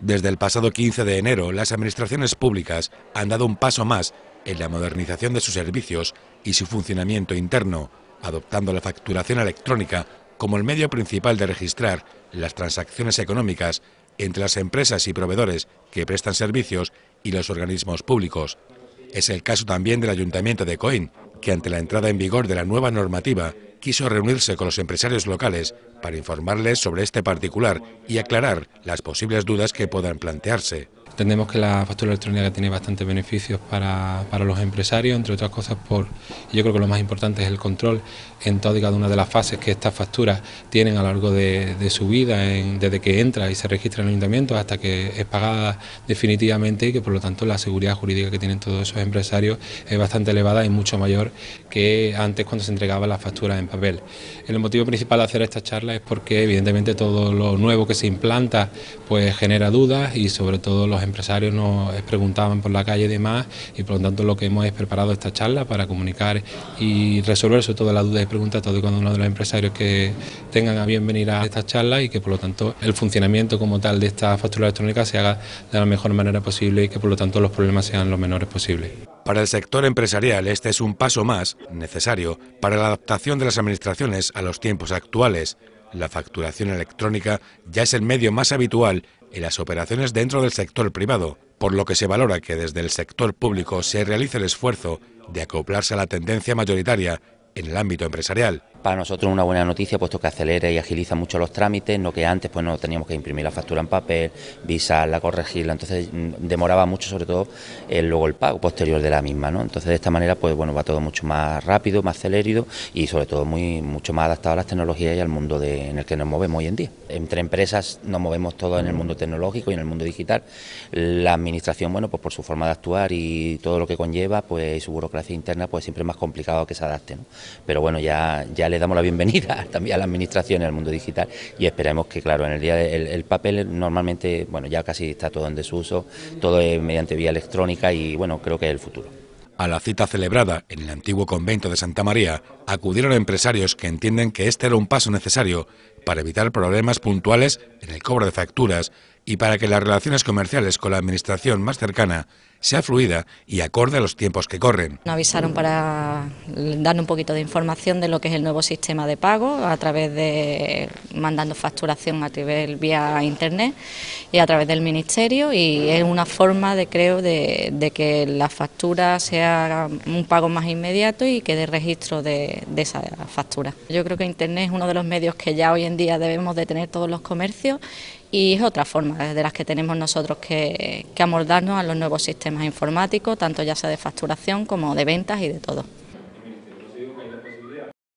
Desde el pasado 15 de enero, las administraciones públicas han dado un paso más en la modernización de sus servicios y su funcionamiento interno, adoptando la facturación electrónica como el medio principal de registrar las transacciones económicas entre las empresas y proveedores que prestan servicios y los organismos públicos. Es el caso también del Ayuntamiento de Coín, que ante la entrada en vigor de la nueva normativa quiso reunirse con los empresarios locales para informarles sobre este particular y aclarar las posibles dudas que puedan plantearse. Entendemos que la factura electrónica tiene bastantes beneficios para, los empresarios, entre otras cosas por, yo creo que lo más importante es el control en toda y cada una de las fases que estas facturas tienen a lo largo de, su vida, desde que entra y se registra en el ayuntamiento hasta que es pagada definitivamente y que por lo tanto la seguridad jurídica que tienen todos esos empresarios es bastante elevada y mucho mayor que antes cuando se entregaban las facturas en papel. El motivo principal de hacer esta charla es porque evidentemente todo lo nuevo que se implanta pues genera dudas y sobre todo los empresarios nos preguntaban por la calle y demás y por lo tanto lo que hemos es preparado esta charla para comunicar y resolver sobre todo las dudas y preguntas todo y cuando uno de los empresarios que tengan a bien venir a esta charla y que por lo tanto el funcionamiento como tal de esta factura electrónica se haga de la mejor manera posible y que por lo tanto los problemas sean los menores posibles. Para el sector empresarial este es un paso más necesario para la adaptación de las administraciones a los tiempos actuales. La facturación electrónica ya es el medio más habitual y las operaciones dentro del sector privado, por lo que se valora que desde el sector público se realice el esfuerzo de acoplarse a la tendencia mayoritaria en el ámbito empresarial para nosotros es una buena noticia, puesto que acelera y agiliza mucho los trámites, no que antes pues no teníamos que imprimir la factura en papel, visarla, corregirla, entonces mm, demoraba mucho sobre todo el, luego el pago posterior de la misma, ¿no? Entonces de esta manera pues bueno va todo mucho más rápido, más celérido y sobre todo muy mucho más adaptado a las tecnologías y al mundo en el que nos movemos hoy en día. Entre empresas nos movemos todo en el mundo tecnológico y en el mundo digital. La administración, bueno, pues por su forma de actuar y todo lo que conlleva, pues su burocracia interna, pues siempre es más complicado que se adapte, ¿no? Pero bueno, ya, ya le damos la bienvenida también a la administración y al mundo digital y esperemos que, claro, en el día del papel normalmente, bueno, ya casi está todo en desuso, todo es mediante vía electrónica y, bueno, creo que es el futuro. A la cita celebrada en el antiguo convento de Santa María acudieron empresarios que entienden que este era un paso necesario para evitar problemas puntuales en el cobro de facturas y para que las relaciones comerciales con la administración más cercana sea fluida y acorde a los tiempos que corren. Nos avisaron para dar un poquito de información de lo que es el nuevo sistema de pago a través de mandando facturación a través vía internet y a través del ministerio y es una forma de creo de, que la factura sea un pago más inmediato y que dé registro de esa factura. Yo creo que internet es uno de los medios que ya hoy en día debemos de tener todos los comercios y es otra forma de las que tenemos nosotros que, que amoldarnos a los nuevos sistemas informáticos, tanto ya sea de facturación como de ventas y de todo.